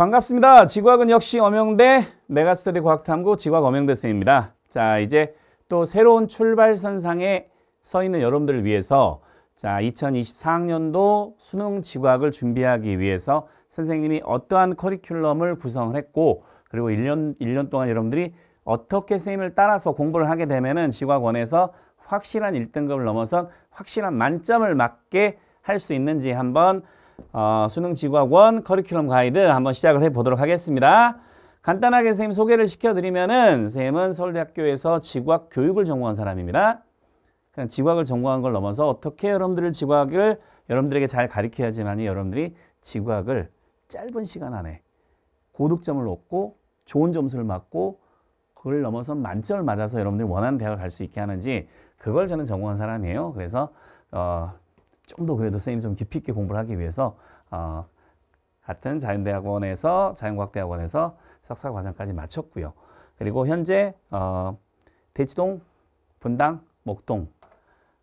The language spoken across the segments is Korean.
반갑습니다. 지구학은 역시 엄영대 메가스터디 과학탐구 지구학 엄영대 쌤입니다. 자 이제 또 새로운 출발선상에 서 있는 여러분들을 위해서 자 2024학년도 수능 지구학을 준비하기 위해서 선생님이 어떠한 커리큘럼을 구성을 했고 그리고 1년, 1년 동안 여러분들이 어떻게 선생님을 따라서 공부를 하게 되면은 지구학원에서 확실한 1등급을 넘어서 확실한 만점을 맞게 할 수 있는지 한번 어, 수능 지구학원 커리큘럼 가이드 한번 시작을 해보도록 하겠습니다. 간단하게 선생님 소개를 시켜드리면은 선생님은 서울대학교에서 지구학 교육을 전공한 사람입니다. 그냥 지구학을 전공한 걸 넘어서 어떻게 여러분들을 지구학을 여러분들에게 잘 가르쳐야지만이 여러분들이 지구학을 짧은 시간 안에 고득점을 얻고 좋은 점수를 맞고 그걸 넘어서 만점을 맞아서 여러분들이 원하는 대학을 갈 수 있게 하는지 그걸 저는 전공한 사람이에요. 그래서 어, 좀더 그래도 선생님이 좀 깊이 있게 공부를 하기 위해서 어, 같은 자연대학원에서 자연과학대학원에서 석사 과정까지 마쳤고요. 그리고 현재 어, 대치동, 분당, 목동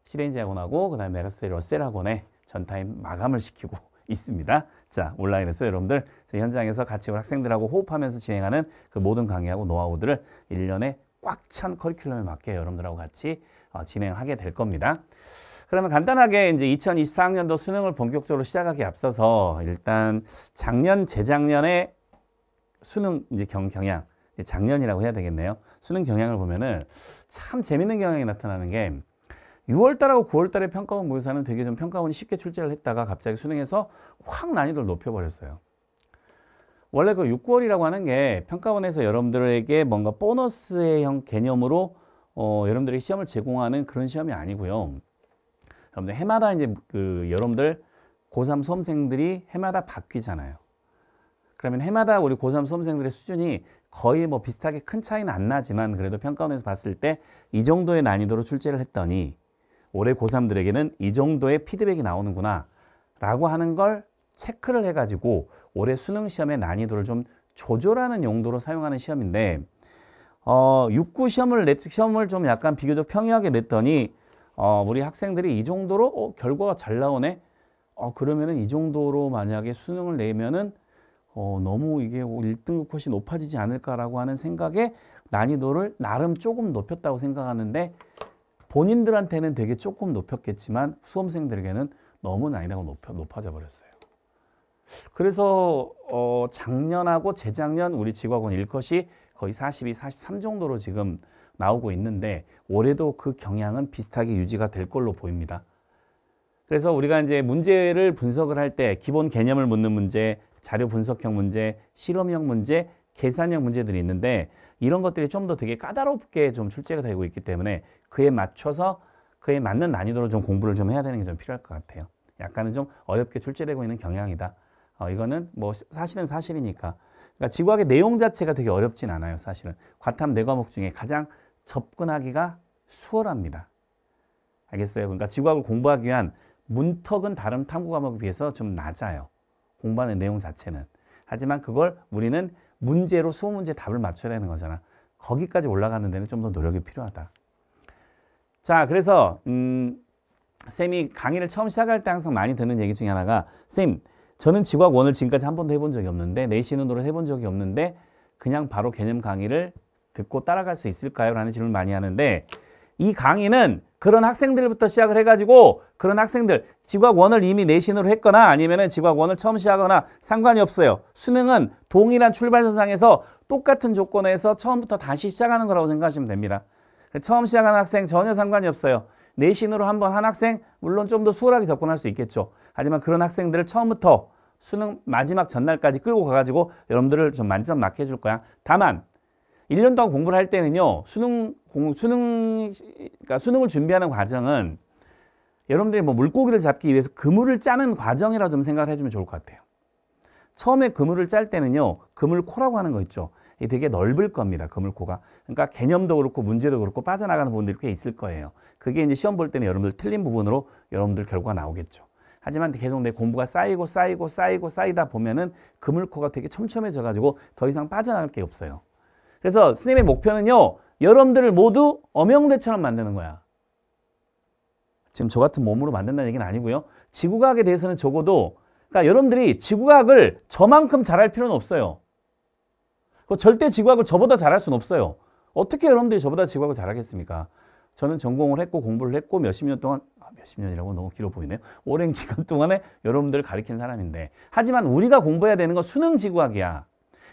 시레인지 학원하고 그 다음에 메가스테리 러셀 학원에 전타임 마감을 시키고 있습니다. 자 온라인에서 여러분들 현장에서 같이 학생들하고 호흡하면서 진행하는 그 모든 강의하고 노하우들을 일년에 꽉 찬 커리큘럼에 맞게 여러분들하고 같이 어, 진행하게 될 겁니다. 그러면 간단하게 이제 2024학년도 수능을 본격적으로 시작하기 앞서서 일단 작년, 재작년에 수능 이제 경, 경향, 작년이라고 해야 되겠네요. 수능 경향을 보면은 참 재밌는 경향이 나타나는 게 6월달하고 9월달에 평가원 모의사는 되게 좀 평가원이 쉽게 출제를 했다가 갑자기 수능에서 확 난이도를 높여버렸어요. 원래 그 6월이라고 하는 게 평가원에서 여러분들에게 뭔가 보너스의 형 개념으로 어, 여러분들이 시험을 제공하는 그런 시험이 아니고요. 여러분들 해마다 이제 그 여러분들 고3 수험생들이 해마다 바뀌잖아요. 그러면 해마다 우리 고3 수험생들의 수준이 거의 뭐 비슷하게 큰 차이는 안 나지만 그래도 평가원에서 봤을 때 이 정도의 난이도로 출제를 했더니 올해 고3들에게는 이 정도의 피드백이 나오는구나 라고 하는 걸 체크를 해가지고 올해 수능 시험의 난이도를 좀 조절하는 용도로 사용하는 시험인데 어, 육구 시험을 냈, 시험을 좀 약간 비교적 평이하게 냈더니 어, 우리 학생들이 이 정도로 어, 결과가 잘 나오네. 어, 그러면은 이 정도로 만약에 수능을 내면은 어, 너무 이게 1등급 컷이 높아지지 않을까라고 하는 생각에 난이도를 나름 조금 높였다고 생각하는데 본인들한테는 되게 조금 높였겠지만 수험생들에게는 너무 난이도가 높아, 높아져 버렸어요. 그래서 어, 작년하고 재작년 우리 지구학원 1컷이 거의 42, 43 정도로 지금 나오고 있는데 올해도 그 경향은 비슷하게 유지가 될 걸로 보입니다. 그래서 우리가 이제 문제를 분석을 할 때 기본 개념을 묻는 문제, 자료 분석형 문제, 실험형 문제, 계산형 문제들이 있는데 이런 것들이 좀 더 되게 까다롭게 좀 출제가 되고 있기 때문에 그에 맞춰서 그에 맞는 난이도로 좀 공부를 좀 해야 되는 게 좀 필요할 것 같아요. 약간은 좀 어렵게 출제되고 있는 경향이다. 어, 이거는 뭐 사실은 사실이니까. 그러니까 지구학의 내용 자체가 되게 어렵진 않아요, 사실은. 과탐 네 과목 중에 가장 접근하기가 수월합니다. 알겠어요? 그러니까 지구학을 공부하기 위한 문턱은 다른 탐구 과목에 비해서 좀 낮아요. 공부하는 내용 자체는. 하지만 그걸 우리는 문제로 수0문제 답을 맞춰야 되는 거잖아. 거기까지 올라가는 데는 좀 더 노력이 필요하다. 자, 그래서 음, 쌤이 강의를 처음 시작할 때 항상 많이 듣는 얘기 중에 하나가 쌤, 저는 지구학 원을 지금까지 한 번도 해본 적이 없는데 내신으로 해본 적이 없는데 그냥 바로 개념 강의를 듣고 따라갈 수 있을까요? 라는 질문을 많이 하는데 이 강의는 그런 학생들부터 시작을 해가지고 그런 학생들 지과학원을 이미 내신으로 했거나 아니면 지과학원을 처음 시작하거나 상관이 없어요. 수능은 동일한 출발선상에서 똑같은 조건에서 처음부터 다시 시작하는 거라고 생각하시면 됩니다. 처음 시작하는 학생 전혀 상관이 없어요. 내신으로 한 번 한 학생 물론 좀 더 수월하게 접근할 수 있겠죠. 하지만 그런 학생들을 처음부터 수능 마지막 전날까지 끌고 가가지고 여러분들을 좀 만점 맞게 해줄 거야. 다만 1년 동안 공부를 할 때는요. 수능 공, 수능 그러니까 수능을 준비하는 과정은 여러분들이 뭐 물고기를 잡기 위해서 그물을 짜는 과정이라 좀 생각을 해주면 좋을 것 같아요. 처음에 그물을 짤 때는요. 그물코라고 하는 거 있죠. 이게 되게 넓을 겁니다. 그물코가. 그러니까 개념도 그렇고 문제도 그렇고 빠져나가는 부분들이 꽤 있을 거예요. 그게 이제 시험 볼 때는 여러분들 틀린 부분으로 여러분들 결과가 나오겠죠. 하지만 계속 내 공부가 쌓이고 쌓이고 쌓이고 쌓이다 보면은 그물코가 되게 촘촘해져 가지고 더 이상 빠져나갈 게 없어요. 그래서 스님의 목표는요. 여러분들을 모두 엄영대처럼 만드는 거야. 지금 저 같은 몸으로 만든다는 얘기는 아니고요. 지구과학에 대해서는 적어도 그러니까 여러분들이 지구과학을 저만큼 잘할 필요는 없어요. 그 절대 지구학을 저보다 잘할 수는 없어요. 어떻게 여러분들이 저보다 지구학을 잘하겠습니까? 저는 전공을 했고 공부를 했고 몇십 년 동안 아, 몇십 년이라고 너무 길어 보이네요. 오랜 기간 동안에 여러분들을 가르친 사람인데 하지만 우리가 공부해야 되는 건 수능 지구학이야.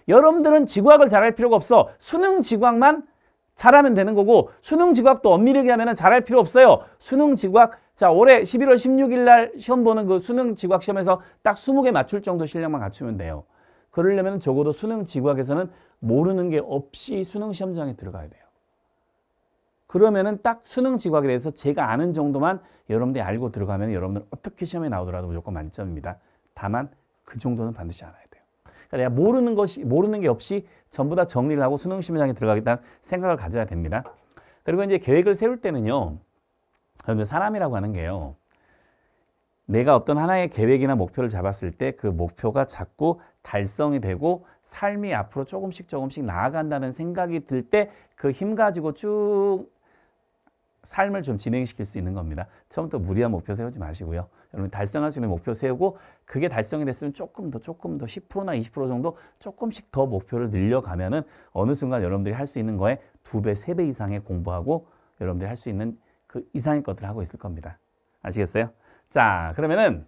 여러분들은 지구학을 잘할 필요가 없어. 수능 지구학만 잘하면 되는 거고 수능 지구학도 엄밀하게 하면 잘할 필요 없어요. 수능 지구학 자 올해 11월 16일 날 시험 보는 그 수능 지구학 시험에서 딱 20개 맞출 정도 실력만 갖추면 돼요. 그러려면 적어도 수능 지구학에서는 모르는 게 없이 수능 시험장에 들어가야 돼요. 그러면은 딱 수능 지구학에 대해서 제가 아는 정도만 여러분들이 알고 들어가면 여러분들 어떻게 시험에 나오더라도 무조건 만점입니다. 다만 그 정도는 반드시 알아야 돼요. 그러니까 내가 모르는 것이 모르는 게 없이 전부 다 정리를 하고 수능 시험장에 들어가겠다는 생각을 가져야 됩니다. 그리고 이제 계획을 세울 때는요. 여러분 사람이라고 하는 게요. 내가 어떤 하나의 계획이나 목표를 잡았을 때 그 목표가 자꾸 달성이 되고 삶이 앞으로 조금씩 조금씩 나아간다는 생각이 들 때 그 힘 가지고 쭉 삶을 좀 진행시킬 수 있는 겁니다. 처음부터 무리한 목표 세우지 마시고요. 여러분 달성할 수 있는 목표 세우고 그게 달성이 됐으면 조금 더 조금 더 10%나 20% 정도 조금씩 더 목표를 늘려가면은 어느 순간 여러분들이 할 수 있는 거에 두 배, 세 배 이상의 공부하고 여러분들이 할 수 있는 그 이상의 것들을 하고 있을 겁니다. 아시겠어요? 자, 그러면은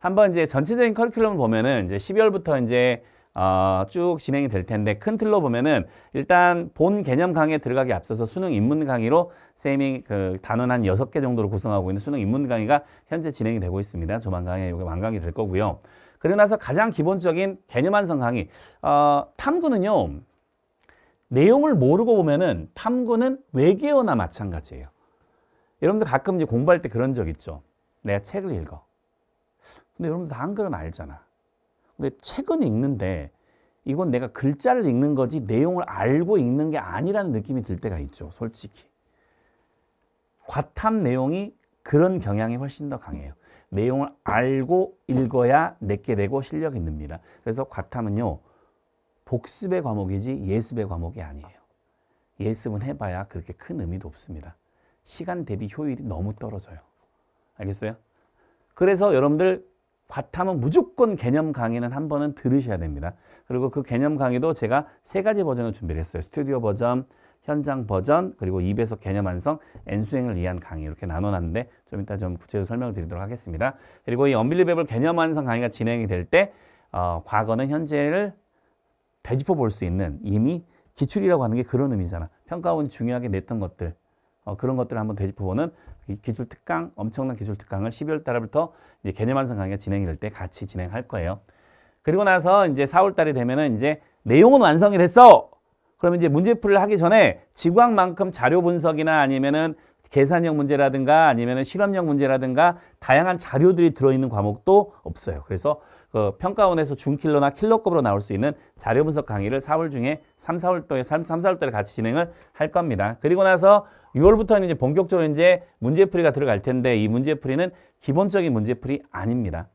한번 이제 전체적인 커리큘럼을 보면은 이제 12월부터 이제 어, 쭉 진행이 될 텐데 큰 틀로 보면은 일단 본 개념 강의에 들어가기 앞서서 수능 입문 강의로 쌤이 그 단원 한 여섯 개 정도로 구성하고 있는 수능 입문 강의가 현재 진행이 되고 있습니다. 조만간에 이게 완강이 될 거고요. 그러고 나서 가장 기본적인 개념 완성 강의. 어, 탐구는요. 내용을 모르고 보면은 탐구는 외계어나 마찬가지예요. 여러분들 가끔 이제 공부할 때 그런 적 있죠. 내가 책을 읽어. 근데 여러분들 한글은 알잖아. 근데 책은 읽는데 이건 내가 글자를 읽는 거지 내용을 알고 읽는 게 아니라는 느낌이 들 때가 있죠. 솔직히. 과탐 내용이 그런 경향이 훨씬 더 강해요. 내용을 알고 읽어야 내게 되고 실력이 늡니다. 그래서 과탐은요. 복습의 과목이지 예습의 과목이 아니에요. 예습은 해봐야 그렇게 큰 의미도 없습니다. 시간 대비 효율이 너무 떨어져요. 알겠어요? 그래서 여러분들 과탐은 무조건 개념 강의는 한 번은 들으셔야 됩니다. 그리고 그 개념 강의도 제가 세 가지 버전을 준비를 했어요. 스튜디오 버전, 현장 버전, 그리고 2배속 개념 완성, N수행을 위한 강의 이렇게 나눠놨는데 좀 이따 좀 구체적으로 설명을 드리도록 하겠습니다. 그리고 이 언빌리베블 개념 완성 강의가 진행이 될때 어, 과거는 현재를 되짚어 볼 수 있는 이미 기출이라고 하는 게 그런 의미잖아. 평가원 중요하게 냈던 것들, 어, 그런 것들을 한번 되짚어보는 기술 특강, 엄청난 기술 특강을 12월 달부터 개념 완성 강의가 진행이 될때 같이 진행할 거예요. 그리고 나서 이제 4월 달이 되면은 이제 내용은 완성이 됐어. 그러면 이제 문제풀이를 하기 전에 지구학만큼 자료 분석이나 아니면은 계산형 문제라든가 아니면은 실험형 문제라든가 다양한 자료들이 들어있는 과목도 없어요. 그래서 그 평가원에서 중킬러나 킬러급으로 나올 수 있는 자료 분석 강의를 4월 중에 3, 4월도에 3, 4월달에 같이 진행을 할 겁니다. 그리고 나서 6월부터는 이제 본격적으로 이제 문제풀이가 들어갈 텐데 이 문제풀이는 기본적인 문제풀이 아닙니다.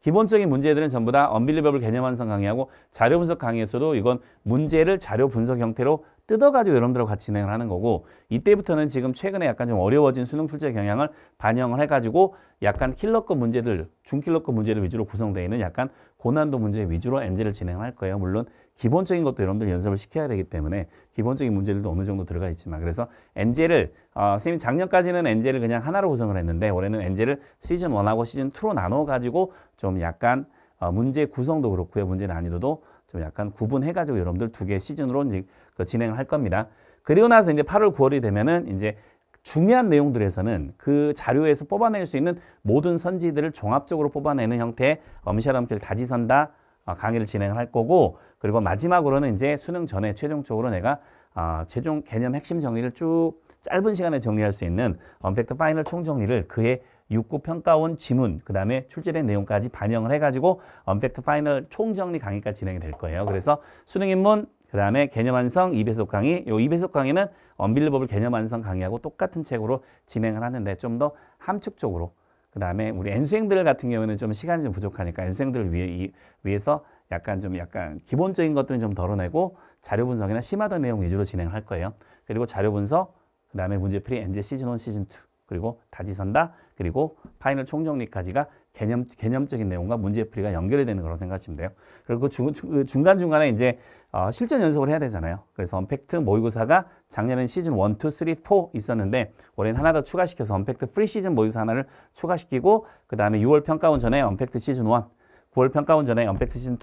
기본적인 문제들은 전부 다 언빌리버블 개념 완성 강의하고 자료 분석 강의에서도 이건 문제를 자료 분석 형태로 뜯어가지고 여러분들하고 같이 진행을 하는 거고 이때부터는 지금 최근에 약간 좀 어려워진 수능 출제 경향을 반영을 해가지고 약간 킬러급 문제들, 중킬러급 문제들 위주로 구성되어 있는 약간 고난도 문제 위주로 엔젤을 진행할 거예요. 물론 기본적인 것도 여러분들 연습을 시켜야 되기 때문에 기본적인 문제들도 어느 정도 들어가 있지만 그래서 엔젤을 어, 선생님 작년까지는 엔젤을 그냥 하나로 구성을 했는데 올해는 엔젤을 시즌 1하고 시즌 2로 나눠 가지고 좀 약간 어, 문제 구성도 그렇고요. 문제 난이도도 좀 약간 구분해 가지고 여러분들 두 개 시즌으로 이제 그 진행을 할 겁니다. 그리고 나서 이제 8월 9월이 되면은 이제 중요한 내용들에서는 그 자료에서 뽑아낼 수 있는 모든 선지들을 종합적으로 뽑아내는 형태의 엄샤럼길 어, 다지선다 어, 강의를 진행할 을 거고 그리고 마지막으로는 이제 수능 전에 최종적으로 내가 어, 최종 개념 핵심 정리를 쭉 짧은 시간에 정리할 수 있는 언팩트 파이널 총정리를 그의 육구 평가원 지문 그 다음에 출제된 내용까지 반영을 해가지고 언팩트 파이널 총정리 강의까지 진행이 될 거예요. 그래서 수능 입문 그 다음에 개념 완성 2배속 강의 이 2배속 강의는 언빌리버블 개념 완성 강의하고 똑같은 책으로 진행을 하는데 좀 더 함축적으로 그 다음에 우리 N수행들 같은 경우에는 좀 시간이 좀 부족하니까 N수행들을 위해, 이, 위해서 약간 좀 약간 기본적인 것들은 좀 덜어내고 자료 분석이나 심화된 내용 위주로 진행을 할 거예요. 그리고 자료 분석, 그 다음에 문제풀이 NG 시즌 1, 시즌 2 그리고 다지선다, 그리고 파이널 총정리까지가 개념, 개념적인 내용과 문제풀이가 연결이 되는 거라고 생각하시면 돼요. 그리고 그 중, 그 중간중간에 이제 어, 실전 연습을 해야 되잖아요. 그래서 언팩트 모의고사가 작년엔 시즌 1, 2, 3, 4 있었는데 올해는 하나 더 추가시켜서 언팩트 프리 시즌 모의고사 하나를 추가시키고 그 다음에 6월 평가원 전에 언팩트 시즌 1, 9월 평가원 전에 언팩트 시즌 2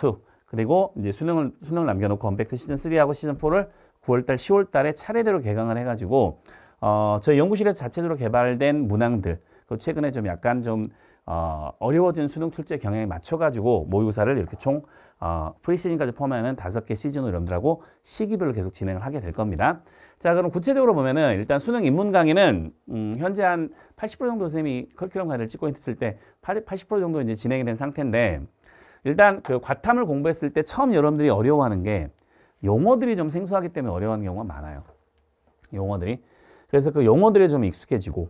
그리고 이제 수능을 수능을 남겨놓고 언팩트 시즌 3하고 시즌 4를 9월달, 10월달에 차례대로 개강을 해가지고 어, 저희 연구실에서 자체적으로 개발된 문항들 그 최근에 좀 약간 좀 어, 어려워진 수능 출제 경향에 맞춰가지고 모의고사를 이렇게 총 어, 프리시즌까지 포함하면 다섯 개 시즌으로 여러분들하고 시기별로 계속 진행을 하게 될 겁니다. 자 그럼 구체적으로 보면은 일단 수능 입문 강의는 음, 현재 한 80% 정도 선생님이 커리큘럼 과제를 찍고 있을 때 80% 정도 이제 진행이 된 상태인데 일단 그 과탐을 공부했을 때 처음 여러분들이 어려워하는 게 용어들이 좀 생소하기 때문에 어려워하는 경우가 많아요. 용어들이. 그래서 그 용어들이 좀 익숙해지고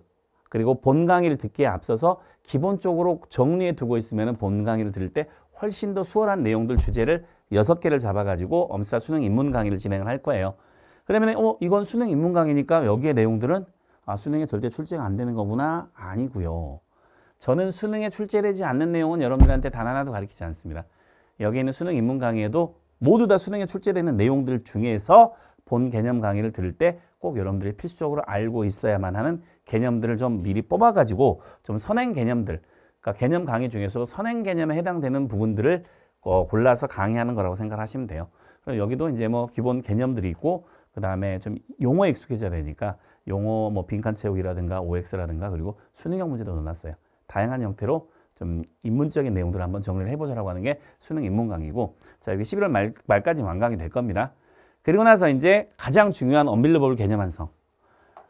그리고 본 강의를 듣기에 앞서서 기본적으로 정리해 두고 있으면 본 강의를 들을 때 훨씬 더 수월한 내용들 주제를 여섯 개를 잡아가지고 엄사 수능 입문 강의를 진행을 할 거예요. 그러면 어 이건 수능 입문 강의니까 여기에 내용들은 아 수능에 절대 출제가 안 되는 거구나 아니고요. 저는 수능에 출제되지 않는 내용은 여러분들한테 단 하나도 가르치지 않습니다. 여기 있는 수능 입문 강의에도 모두 다 수능에 출제되는 내용들 중에서 본 개념 강의를 들을 때꼭 여러분들이 필수적으로 알고 있어야만 하는 개념들을 좀 미리 뽑아가지고 좀 선행 개념들, 그러니까 개념 강의 중에서 선행 개념에 해당되는 부분들을 어, 골라서 강의하는 거라고 생각하시면 돼요. 그럼 여기도 이제 뭐 기본 개념들이 있고 그 다음에 좀 용어에 익숙해져야 되니까 용어 뭐 빈칸 채우기라든가 OX라든가 그리고 수능형 문제도 넣어놨어요. 다양한 형태로 좀입문적인 내용들을 한번 정리를 해보자라고 하는 게 수능 입문 강의고 자 여기 11월 말, 말까지 완강이 될 겁니다. 그리고 나서 이제 가장 중요한 언빌리버블 개념 완성.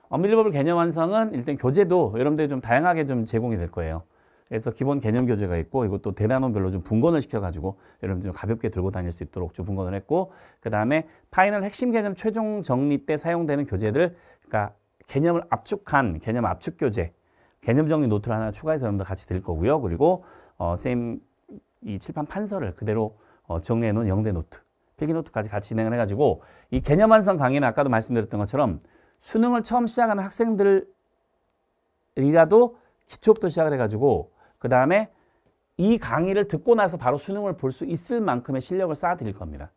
언빌리버블 개념 완성은 일단 교재도 여러분들이 좀 다양하게 좀 제공이 될 거예요. 그래서 기본 개념 교재가 있고 이것도 대단원별로 좀 분권을 시켜가지고 여러분들 좀 가볍게 들고 다닐 수 있도록 좀 분권을 했고 그 다음에 파이널 핵심 개념 최종 정리 때 사용되는 교재들 그러니까 개념을 압축한 개념 압축 교재 개념 정리 노트를 하나 추가해서 여러분들 같이 드릴 거고요. 그리고 어, 쌤 이 칠판 판서를 그대로 어, 정리해 놓은 영대 노트 필기노트까지 같이 진행을 해가지고 이 개념 완성 강의는 아까도 말씀드렸던 것처럼 수능을 처음 시작하는 학생들이라도 기초부터 시작을 해가지고 그 다음에 이 강의를 듣고 나서 바로 수능을 볼 수 있을 만큼의 실력을 쌓아드릴 겁니다.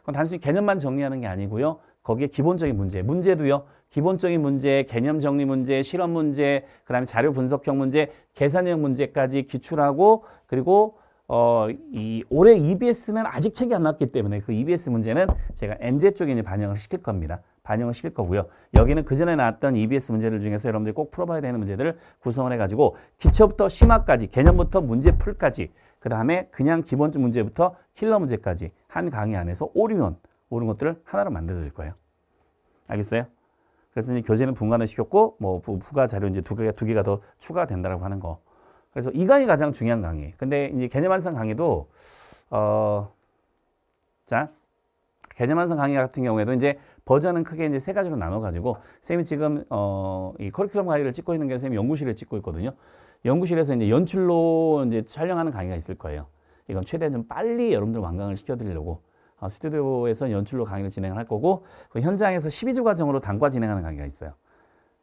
그건 단순히 개념만 정리하는 게 아니고요. 거기에 기본적인 문제, 문제도요. 기본적인 문제, 개념 정리 문제, 실험 문제, 그 다음에 자료 분석형 문제, 계산형 문제까지 기출하고 그리고 어, 이 올해 EBS는 아직 책이 안 나왔기 때문에 그 EBS 문제는 제가 MZ 쪽에 이제 반영을 시킬 겁니다. 반영을 시킬 거고요. 여기는 그전에 나왔던 EBS 문제들 중에서 여러분들이 꼭 풀어봐야 되는 문제들을 구성을 해가지고 기초부터 심화까지, 개념부터 문제 풀까지, 그 다음에 그냥 기본적 문제부터 킬러 문제까지 한 강의 안에서 오류면 오른 것들을 하나로 만들어 드릴 거예요. 알겠어요? 그래서 이제 교재는 분간을 시켰고 뭐 부가 자료 이제 두 개가 두 개가 더 추가된다라고 하는 거. 그래서 이강의 가장 중요한 강의. 근데 이제 개념 완성 강의도 어, 자 개념 완성 강의 같은 경우에도 이제 버전은 크게 이제 세 가지로 나눠 가지고 쌤이 지금 어, 이 커리큘럼 강의를 찍고 있는 게 쌤이 연구실을 찍고 있거든요. 연구실에서 이제 연출로 이제 촬영하는 강의가 있을 거예요. 이건 최대한 좀 빨리 여러분들 완강을 시켜드리려고 어, 스튜디오에서 연출로 강의를 진행할 거고 그 현장에서 12주 과정으로 단과 진행하는 강의가 있어요.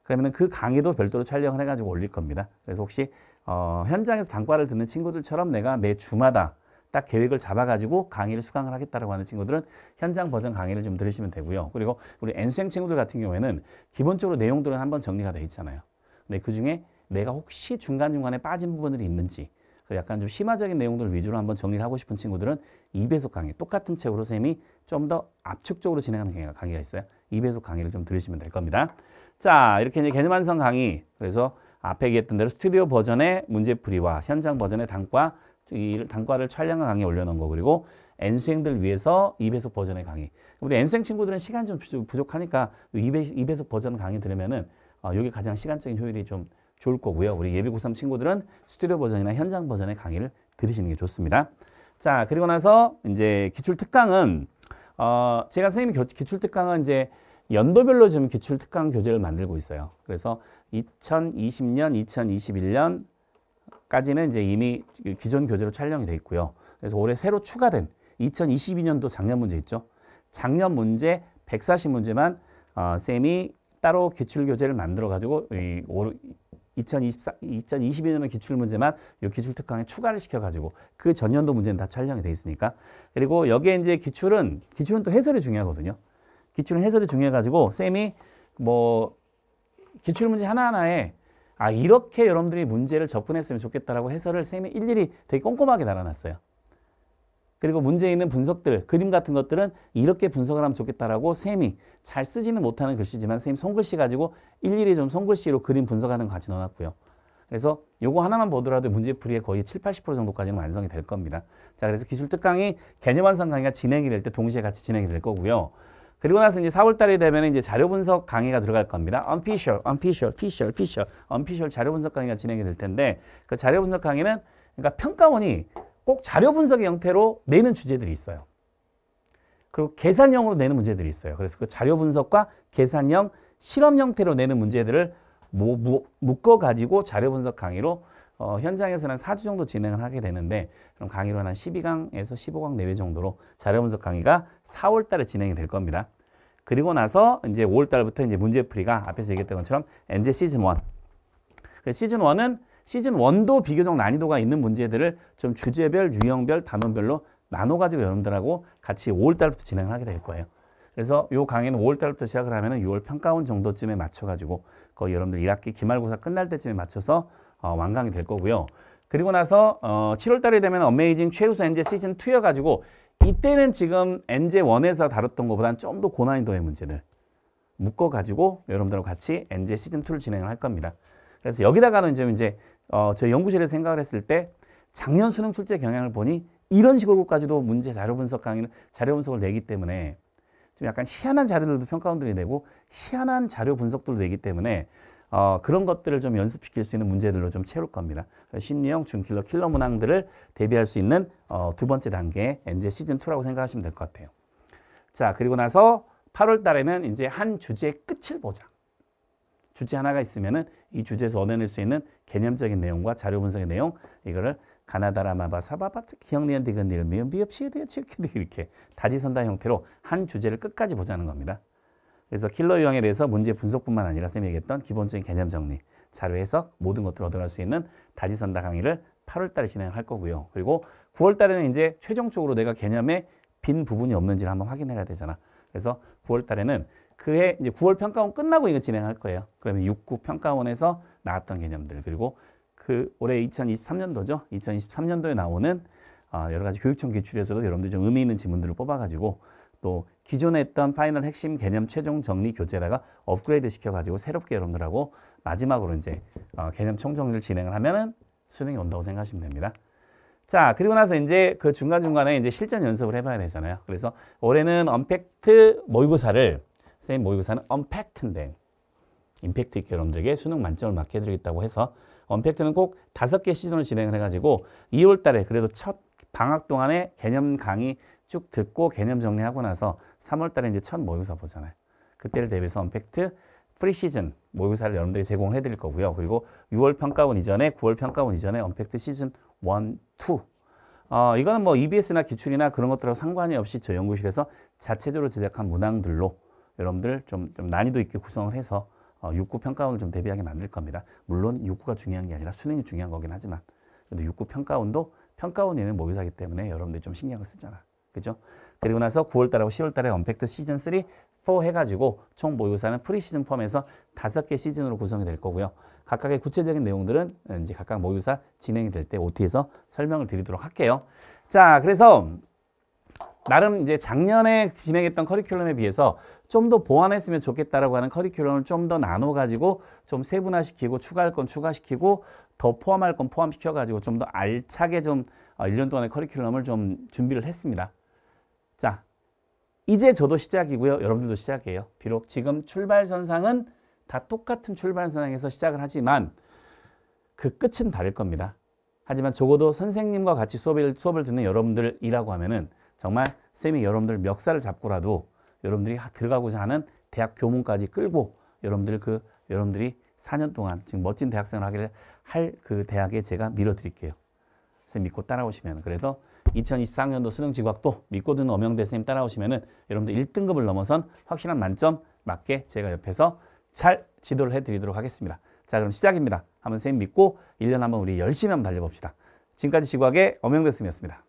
그러면 그 강의도 별도로 촬영을 해가지고 올릴 겁니다. 그래서 혹시 어, 현장에서 단과를 듣는 친구들처럼 내가 매 주마다 딱 계획을 잡아가지고 강의를 수강을 하겠다라고 하는 친구들은 현장 버전 강의를 좀 들으시면 되고요. 그리고 우리 N수행 친구들 같은 경우에는 기본적으로 내용들은 한번 정리가 돼 있잖아요. 근데 그중에 내가 혹시 중간중간에 빠진 부분들이 있는지 그 약간 좀 심화적인 내용들 위주로 한번 정리를 하고 싶은 친구들은 2배속 강의, 똑같은 책으로 쌤이 좀 더 압축적으로 진행하는 강의가 있어요. 2배속 강의를 좀 들으시면 될 겁니다. 자, 이렇게 이제 개념 완성 강의. 그래서 앞에 얘기했던 대로 스튜디오 버전의 문제풀이와 현장 버전의 단과, 이 단과를 촬영한 강의 에 올려놓은 거. 그리고 N수행들 위해서 2배속 버전의 강의. 우리 N수행 친구들은 시간 좀 부족하니까 2배, 2배속 버전 강의 들으면은 어, 여기 가장 시간적인 효율이 좀 좋을 거고요. 우리 예비 고3 친구들은 스튜디오 버전이나 현장 버전의 강의를 들으시는 게 좋습니다. 자, 그리고 나서 이제 기출 특강은 어, 제가 선생님이 기출 특강은 이제 연도별로 지금 기출 특강 교재를 만들고 있어요. 그래서 2020년, 2021년 까지는 이제 이미 기존 교재로 촬영이 돼 있고요. 그래서 올해 새로 추가된 2022년도 작년 문제 있죠. 작년 문제 140문제만 어, 쌤이 따로 기출 교재를 만들어 가지고 이, 올, 2024, 2022년의 기출 문제만 이 기출 특강에 추가를 시켜 가지고 그 전년도 문제는 다 촬영이 돼 있으니까 그리고 여기에 이제 기출은 기출은 또 해설이 중요하거든요. 기출 해설이 중요해가지고 쌤이 뭐 기출 문제 하나하나에 아 이렇게 여러분들이 문제를 접근했으면 좋겠다라고 해설을 쌤이 일일이 되게 꼼꼼하게 달아놨어요. 그리고 문제에 있는 분석들, 그림 같은 것들은 이렇게 분석을 하면 좋겠다라고 쌤이 잘 쓰지는 못하는 글씨지만 쌤 손글씨 가지고 일일이 좀 손글씨로 그림 분석하는 과 같이 넣어놨고요. 그래서 요거 하나만 보더라도 문제풀이에 거의 7, 80% 정도까지는 완성이 될 겁니다. 자, 그래서 기술 특강이 개념 완성 강의가 진행이 될 때 동시에 같이 진행이 될 거고요. 그리고 나서 이제 4월 달이 되면 이제 자료 분석 강의가 들어갈 겁니다. u n f i c i a l u n f i c i a l official, official, u n f i c i a l 자료 분석 강의가 진행이 될 텐데 그 자료 분석 강의는 그러니까 평가원이 꼭 자료 분석의 형태로 내는 주제들이 있어요. 그리고 계산형으로 내는 문제들이 있어요. 그래서 그 자료 분석과 계산형, 실험 형태로 내는 문제들을 묶어 가지고 자료 분석 강의로 어, 현장에서는 4주 정도 진행을 하게 되는데 그럼 강의로는 한 12강에서 15강 내외 정도로 자료 분석 강의가 4월 달에 진행이 될 겁니다. 그리고 나서 이제 5월 달부터 이제 문제풀이가 앞에서 얘기했던 것처럼 엔제 시즌 1. 그 시즌 1은 시즌 1도 비교적 난이도가 있는 문제들을 좀 주제별, 유형별, 단원별로 나눠 가지고 여러분들하고 같이 5월 달부터 진행을 하게 될 거예요. 그래서 요 강의는 5월 달부터 시작을 하면은 6월 평가원 정도쯤에 맞춰 가지고 거의 여러분들 1학기 기말고사 끝날 때쯤에 맞춰서 어, 완강이 될 거고요. 그리고 나서 어, 7월 달이 되면 어메이징 최우수 엔제 시즌 2여 가지고 이때는 지금 엔제 1에서 다뤘던 것보다는 좀 더 고난이도의 문제를 묶어 가지고 여러분들과 같이 엔제 시즌 2를 진행을 할 겁니다. 그래서 여기다가는 이제 이제 어, 저희 연구실에서 생각을 했을 때 작년 수능 출제 경향을 보니 이런 식으로까지도 문제 자료 분석 강의는 자료 분석을 내기 때문에 좀 약간 희한한 자료들도 평가원들이 되고 희한한 자료 분석들도 되기 때문에 어, 그런 것들을 좀 연습시킬 수 있는 문제들로 좀 채울 겁니다. 심리형 중킬러 킬러 문항들을 대비할 수 있는 어, 두 번째 단계 엔제 시즌 2라고 생각하시면 될 것 같아요. 자 그리고 나서 8월 달에는 이제 한 주제의 끝을 보자. 주제 하나가 있으면은 이 주제에서 얻어낼 수 있는 개념적인 내용과 자료 분석의 내용 이거를 가나다라마바 사바바트 기억리언 디근 닐미음 미업시에 대해 치우키 이렇게 다지선다 형태로 한 주제를 끝까지 보자는 겁니다. 그래서 킬러 유형에 대해서 문제 분석뿐만 아니라 쌤이 얘기했던 기본적인 개념 정리, 자료 해석, 모든 것들을 얻어갈 수 있는 다지선다 강의를 8월달에 진행할 거고요. 그리고 9월달에는 이제 최종적으로 내가 개념에 빈 부분이 없는지를 한번 확인해야 되잖아. 그래서 9월달에는 그해 이제 9월 평가원 끝나고 이거 진행할 거예요. 그러면 6 9 평가원에서 나왔던 개념들 그리고 그 올해 2023년도죠. 2023년도에 나오는 아, 여러 가지 교육청 기출에서도 여러분들 좀 의미 있는 지문들을 뽑아가지고 또 기존에 했던 파이널 핵심 개념 최종 정리 교재다가 업그레이드 시켜가지고 새롭게 여러분들하고 마지막으로 이제 어, 개념 총정리를 진행을 하면은 수능이 온다고 생각하시면 됩니다. 자, 그리고 나서 이제 그 중간중간에 이제 실전 연습을 해봐야 되잖아요. 그래서 올해는 언팩트 모의고사를, 선생님 모의고사는 언팩트인데, 임팩트 있게 여러분들에게 수능 만점을 맞게 해드리겠다고 해서, 언팩트는 꼭 다섯 개 시즌을 진행을 해가지고, 2월 달에 그래도 첫 방학 동안에 개념 강의 쭉 듣고 개념 정리하고 나서 3월 달에 이제 첫 모의고사 보잖아요. 그때를 대비해서 언팩트 프리 시즌 모의고사를 여러분들이 제공해 드릴 거고요. 그리고 6월 평가원 이전에 9월 평가원 이전에 언팩트 시즌 1, 2 어, 이거는 뭐 EBS나 기출이나 그런 것들하고 상관이 없이 저 연구실에서 자체적으로 제작한 문항들로 여러분들 좀, 좀 난이도 있게 구성을 해서 어, 6구 평가원을 좀 대비하게 만들 겁니다. 물론 6구가 중요한 게 아니라 수능이 중요한 거긴 하지만 근데 도 6구 평가원도 평가원이 있는 모의사기 때문에 여러분들이 좀 신경을 쓰잖아. 그죠? 그리고 나서 9월달하고 10월달에 언팩트 시즌 3, 4 해가지고 총 모의고사는 프리시즌 펌에서 다섯 개 시즌으로 구성이 될 거고요. 각각의 구체적인 내용들은 이제 각각 모의고사 진행이 될때 OT에서 설명을 드리도록 할게요. 자, 그래서 나름 이제 작년에 진행했던 커리큘럼에 비해서 좀 더 보완했으면 좋겠다라고 하는 커리큘럼을 좀 더 나눠 가지고 좀 세분화시키고 추가할 건 추가시키고 더 포함할 건 포함시켜 가지고 좀 더 알차게 좀 1년 어, 동안의 커리큘럼을 좀 준비를 했습니다. 자, 이제 저도 시작이고요. 여러분들도 시작이에요. 비록 지금 출발선상은 다 똑같은 출발선상에서 시작을 하지만 그 끝은 다를 겁니다. 하지만 적어도 선생님과 같이 수업을, 수업을 듣는 여러분들이라고 하면은 정말 선생님이 여러분들 멱살을 잡고라도 여러분들이 들어가고자 하는 대학 교문까지 끌고 여러분들 그 여러분들이 4년 동안 지금 멋진 대학생을 하기를 할 그 대학에 제가 밀어드릴게요. 선생님 믿고 따라오시면 그래서 2 0 2 4년도 수능 지각도 믿고 듣는엄명대 선생님 따라오시면은 여러분들 1등급을 넘어선 확실한 만점 맞게 제가 옆에서 잘 지도를 해드리도록 하겠습니다. 자 그럼 시작입니다. 한번 선생님 믿고 1년 한번 우리 열심히 한번 달려봅시다. 지금까지 지각의 엄명대 선생님이었습니다.